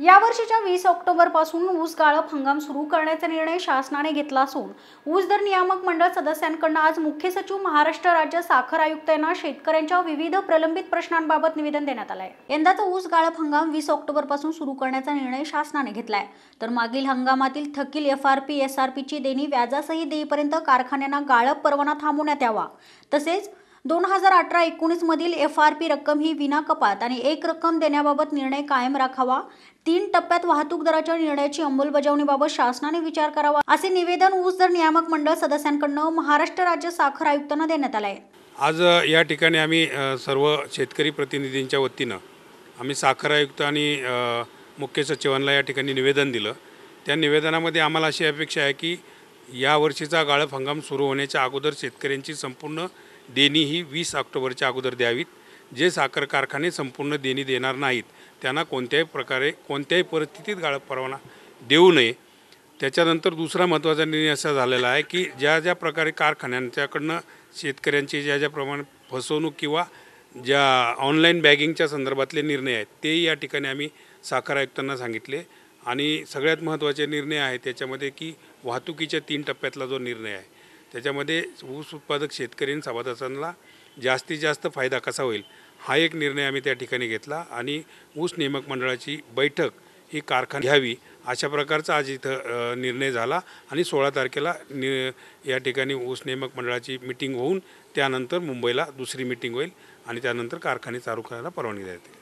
या यावर्षीच्या वीस ऑक्टोबरपासून ऊस गाळप हंगाम सुरू करण्याचा निर्णय शासनाने घेतला असून ऊस दर नियामक मंडळ सदस्यांकडून आज मुख्य सचिव महाराष्ट्र राज्य साखर आयुक्त यांना शेतकऱ्यांच्या विविध प्रलंबित प्रश्नांबाबत निवेदन देण्यात आलंय यंदाचा ऊस गाळप हंगाम वीस ऑक्टोबरपासून सुरू करण्याचा निर्णय शासनाने घेतलाय तर मागील हंगामातील थकील F R P S R पीची देणी व्याजासही देईपर्यंत कारखान्यांना गाळप परवाना थांबवण्यात यावा तसेच दोन हजार अठरा एकोणीसमधील एफ आर पी रक्कम ही विना कपात आणि एक रक्कम देण्याबाबत निर्णय कायम राखावा तीन टप्प्यात वाहतूक दराच्या निर्णयाची अंमलबजावणीबाबत शासनाने विचार करावा असे निवेदन ऊस दर नियामक मंडळ सदस्यांकडनं महाराष्ट्र राज्य साखर आयुक्तांना देण्यात आलं आहे आज या ठिकाणी आम्ही सर्व शेतकरी प्रतिनिधींच्या वतीनं आम्ही साखर आयुक्त आणि मुख्य सचिवांना या ठिकाणी निवेदन दिलं त्या निवेदनामध्ये आम्हाला अशी अपेक्षा आहे की यावर्षीचा गाळप हंगाम सुरू होण्याच्या अगोदर शेतकऱ्यांची संपूर्ण देणी ही वीस ऑक्टोबरच्या अगोदर द्यावीत जे साखर कारखाने संपूर्ण देणी देणार नाहीत त्यांना कोणत्याही प्रकारे कोणत्याही परिस्थितीत गाळ परवाना देऊ नये त्याच्यानंतर दुसरा महत्त्वाचा निर्णय असा झालेला आहे की ज्या ज्या प्रकारे कारखान्यांच्याकडनं शेतकऱ्यांची ज्या ज्या प्रमाण फसवणूक किंवा ज्या ऑनलाईन बॅगिंगच्या संदर्भातले निर्णय आहेत ते या ठिकाणी आम्ही साखर आयुक्तांना सांगितले आणि सगळ्यात महत्त्वाचे निर्णय आहे त्याच्यामध्ये की वाहतुकीच्या तीन टप्प्यातला जो निर्णय आहे त्याच्यामध्ये ऊस उत्पादक शेतकरी सभासदांना जास्तीत जास्त फायदा कसा होईल हा एक निर्णय आम्ही त्या ठिकाणी घेतला आणि ऊस नियामक मंडळाची बैठक ही कारखाना घ्यावी अशा प्रकारचा आज इथं निर्णय झाला आणि सोळा तारखेला नि या ठिकाणी ऊस नियामक मंडळाची मिटिंग होऊन त्यानंतर मुंबईला दुसरी मिटिंग होईल आणि त्यानंतर कारखाने चालू करायला परवानगी देते